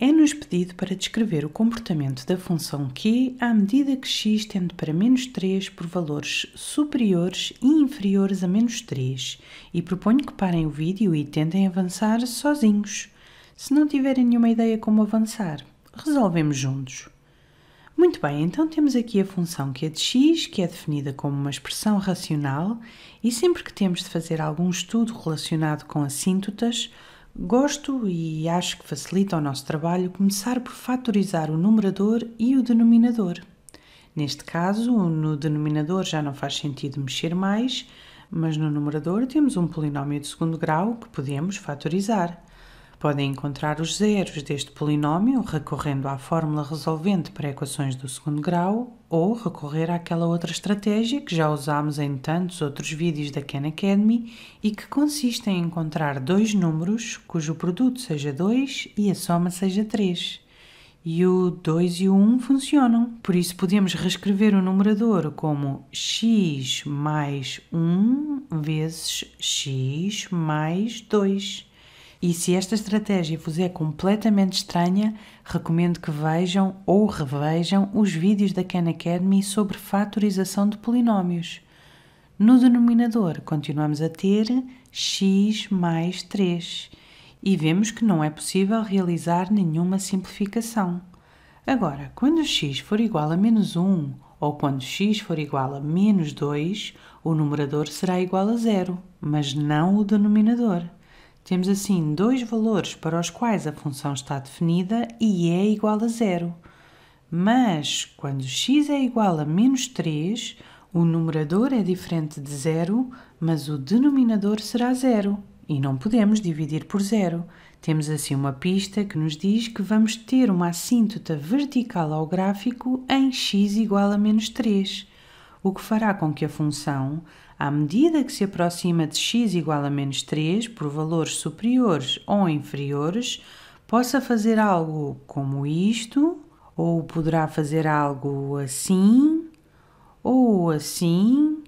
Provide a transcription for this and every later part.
É-nos pedido para descrever o comportamento da função q à medida que x tende para menos 3 por valores superiores e inferiores a menos 3 e proponho que parem o vídeo e tentem avançar sozinhos. Se não tiverem nenhuma ideia como avançar, resolvemos juntos. Muito bem, então temos aqui a função que é de x, que é definida como uma expressão racional, e sempre que temos de fazer algum estudo relacionado com assíntotas, Gosto e acho que facilita o nosso trabalho começar por fatorizar o numerador e o denominador. Neste caso, no denominador já não faz sentido mexer mais, mas no numerador temos um polinómio de segundo grau que podemos fatorizar. Podem encontrar os zeros deste polinómio recorrendo à fórmula resolvente para equações do segundo grau ou recorrer àquela outra estratégia que já usámos em tantos outros vídeos da Khan Academy e que consiste em encontrar dois números cujo produto seja 2 e a soma seja 3. E o 2 e o 1 um funcionam, por isso podemos reescrever o numerador como x mais 1 vezes x mais 2 e se esta estratégia vos é completamente estranha, recomendo que vejam ou revejam os vídeos da Khan Academy sobre fatorização de polinómios. No denominador, continuamos a ter x mais 3 e vemos que não é possível realizar nenhuma simplificação. Agora, quando x for igual a menos 1 ou quando x for igual a menos 2, o numerador será igual a zero, mas não o denominador. Temos assim dois valores para os quais a função está definida e é igual a zero. Mas quando x é igual a menos 3, o numerador é diferente de zero, mas o denominador será zero. E não podemos dividir por zero. Temos assim uma pista que nos diz que vamos ter uma assíntota vertical ao gráfico em x igual a menos 3, o que fará com que a função à medida que se aproxima de x igual a menos 3 por valores superiores ou inferiores, possa fazer algo como isto, ou poderá fazer algo assim, ou assim,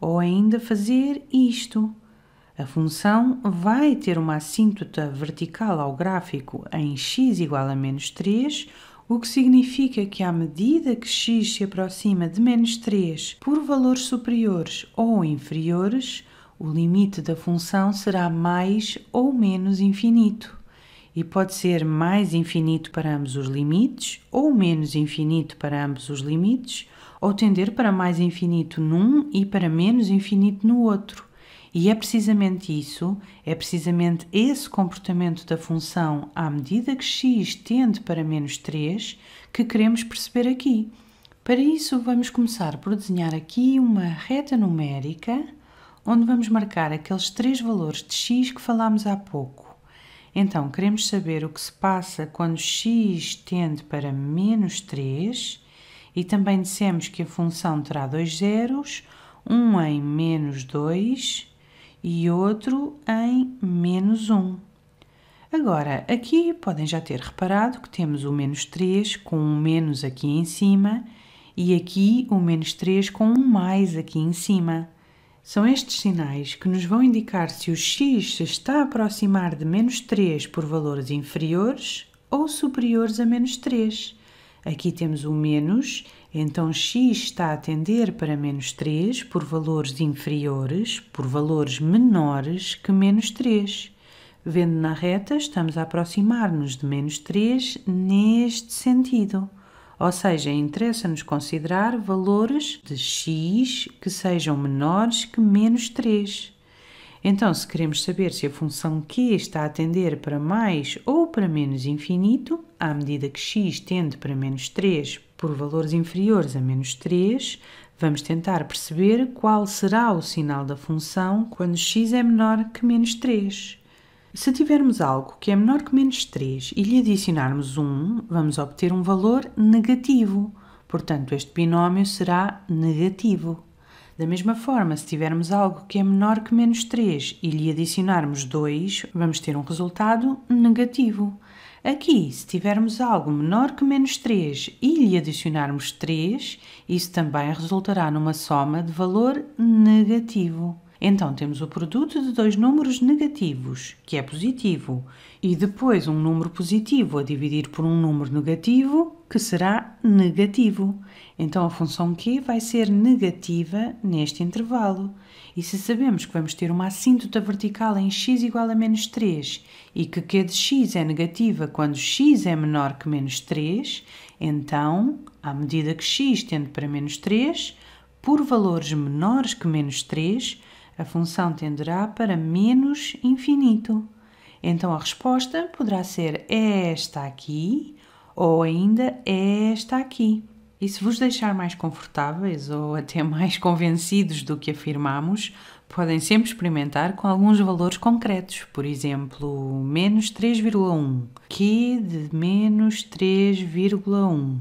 ou ainda fazer isto. A função vai ter uma assíntota vertical ao gráfico em x igual a menos 3 o que significa que à medida que x se aproxima de menos 3 por valores superiores ou inferiores, o limite da função será mais ou menos infinito. E pode ser mais infinito para ambos os limites, ou menos infinito para ambos os limites, ou tender para mais infinito num e para menos infinito no outro. E é precisamente isso, é precisamente esse comportamento da função à medida que x tende para menos 3 que queremos perceber aqui. Para isso, vamos começar por desenhar aqui uma reta numérica onde vamos marcar aqueles três valores de x que falámos há pouco. Então, queremos saber o que se passa quando x tende para menos 3 e também dissemos que a função terá dois zeros, um em menos 2 e outro em menos 1. Agora, aqui podem já ter reparado que temos o menos 3 com um menos aqui em cima e aqui o menos 3 com um mais aqui em cima. São estes sinais que nos vão indicar se o x se está a aproximar de menos 3 por valores inferiores ou superiores a menos 3 Aqui temos o menos, então x está a tender para menos 3 por valores inferiores, por valores menores que menos 3. Vendo na reta, estamos a aproximar-nos de menos 3 neste sentido. Ou seja, interessa-nos considerar valores de x que sejam menores que menos 3. Então, se queremos saber se a função q está a tender para mais ou para menos infinito, à medida que x tende para menos 3 por valores inferiores a menos 3, vamos tentar perceber qual será o sinal da função quando x é menor que menos 3. Se tivermos algo que é menor que menos 3 e lhe adicionarmos 1, vamos obter um valor negativo. Portanto, este binómio será negativo. Da mesma forma, se tivermos algo que é menor que menos 3 e lhe adicionarmos 2, vamos ter um resultado negativo. Aqui, se tivermos algo menor que menos 3 e lhe adicionarmos 3, isso também resultará numa soma de valor negativo. Então temos o produto de dois números negativos, que é positivo, e depois um número positivo a dividir por um número negativo, que será negativo. Então a função q vai ser negativa neste intervalo. E se sabemos que vamos ter uma assíntota vertical em x igual a menos 3 e que q de x é negativa quando x é menor que menos 3, então, à medida que x tende para menos 3, por valores menores que menos 3, a função tenderá para menos infinito. Então a resposta poderá ser é, esta aqui ou ainda é, esta aqui. E se vos deixar mais confortáveis ou até mais convencidos do que afirmamos, podem sempre experimentar com alguns valores concretos, por exemplo, menos 3,1, Q de menos 3,1.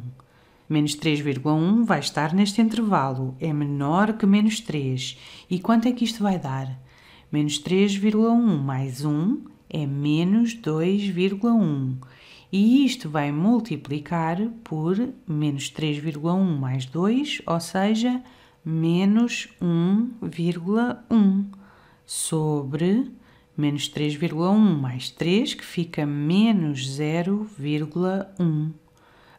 Menos 3,1 vai estar neste intervalo, é menor que menos 3. E quanto é que isto vai dar? Menos 3,1 mais 1 é menos 2,1. E isto vai multiplicar por menos 3,1 mais 2, ou seja, menos 1,1 sobre menos 3,1 mais 3, que fica menos 0,1.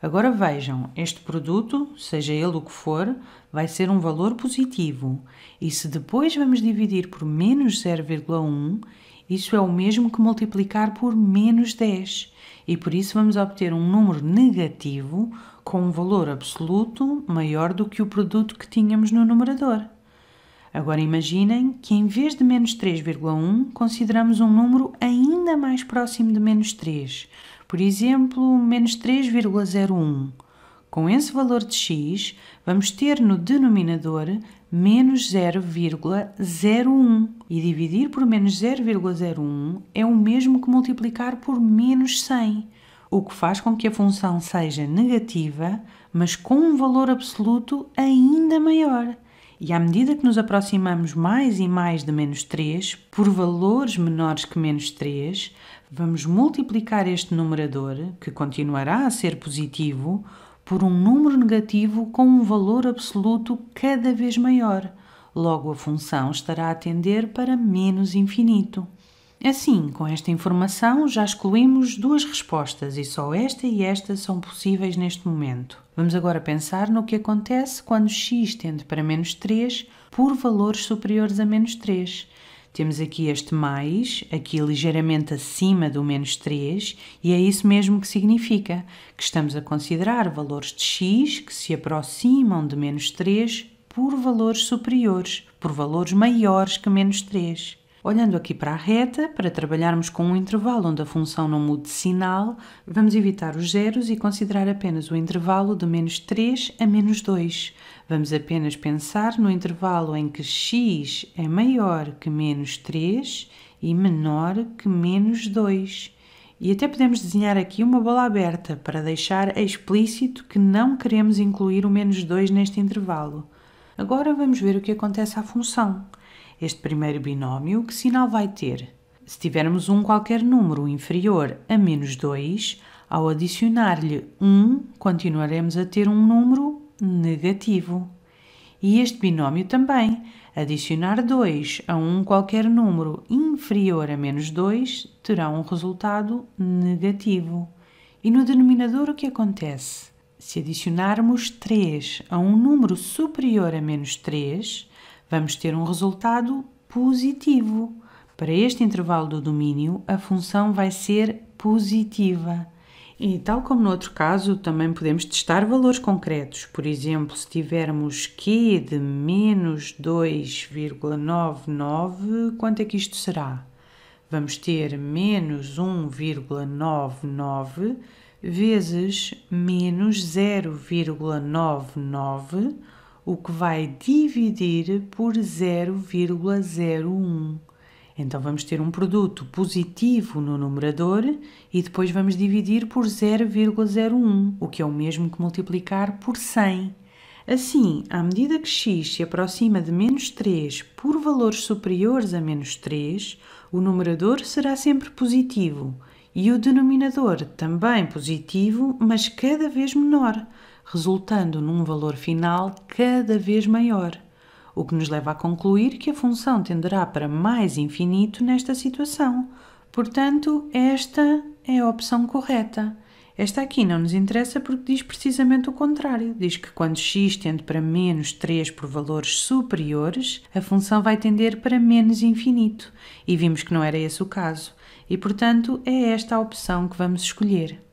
Agora vejam, este produto, seja ele o que for, vai ser um valor positivo. E se depois vamos dividir por menos 0,1, isso é o mesmo que multiplicar por menos 10. E por isso vamos obter um número negativo com um valor absoluto maior do que o produto que tínhamos no numerador. Agora imaginem que em vez de menos 3,1 consideramos um número ainda mais próximo de menos 3, por exemplo, menos 3,01. Com esse valor de x, vamos ter no denominador menos 0,01. E dividir por menos 0,01 é o mesmo que multiplicar por menos 100, o que faz com que a função seja negativa, mas com um valor absoluto ainda maior. E à medida que nos aproximamos mais e mais de menos 3, por valores menores que menos 3, vamos multiplicar este numerador, que continuará a ser positivo, por um número negativo com um valor absoluto cada vez maior. Logo, a função estará a tender para menos infinito. Assim, com esta informação, já excluímos duas respostas e só esta e esta são possíveis neste momento. Vamos agora pensar no que acontece quando x tende para menos 3 por valores superiores a menos 3. Temos aqui este mais, aqui ligeiramente acima do menos 3, e é isso mesmo que significa, que estamos a considerar valores de x que se aproximam de menos 3 por valores superiores, por valores maiores que menos 3. Olhando aqui para a reta, para trabalharmos com um intervalo onde a função não mude sinal, vamos evitar os zeros e considerar apenas o intervalo de menos 3 a menos 2. Vamos apenas pensar no intervalo em que x é maior que menos 3 e menor que menos 2. E até podemos desenhar aqui uma bola aberta para deixar explícito que não queremos incluir o menos 2 neste intervalo. Agora vamos ver o que acontece à função este primeiro binómio, que sinal vai ter? Se tivermos um qualquer número inferior a menos 2, ao adicionar-lhe 1, continuaremos a ter um número negativo. E este binómio também. Adicionar 2 a um qualquer número inferior a menos 2 terá um resultado negativo. E no denominador o que acontece? Se adicionarmos 3 a um número superior a menos 3, vamos ter um resultado positivo. Para este intervalo do domínio, a função vai ser positiva. E, tal como no outro caso, também podemos testar valores concretos. Por exemplo, se tivermos q de menos 2,99, quanto é que isto será? Vamos ter menos 1,99 vezes menos 0,99 o que vai dividir por 0,01. Então vamos ter um produto positivo no numerador e depois vamos dividir por 0,01, o que é o mesmo que multiplicar por 100. Assim, à medida que x se aproxima de menos 3 por valores superiores a menos 3, o numerador será sempre positivo e o denominador também positivo, mas cada vez menor, resultando num valor final cada vez maior, o que nos leva a concluir que a função tenderá para mais infinito nesta situação. Portanto, esta é a opção correta. Esta aqui não nos interessa porque diz precisamente o contrário. Diz que quando x tende para menos 3 por valores superiores, a função vai tender para menos infinito. E vimos que não era esse o caso. E, portanto, é esta a opção que vamos escolher.